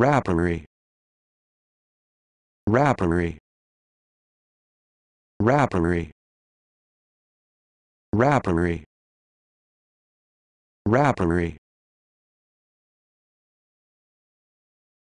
Rappery. Rappery. Rappery. Rappery. Rappery.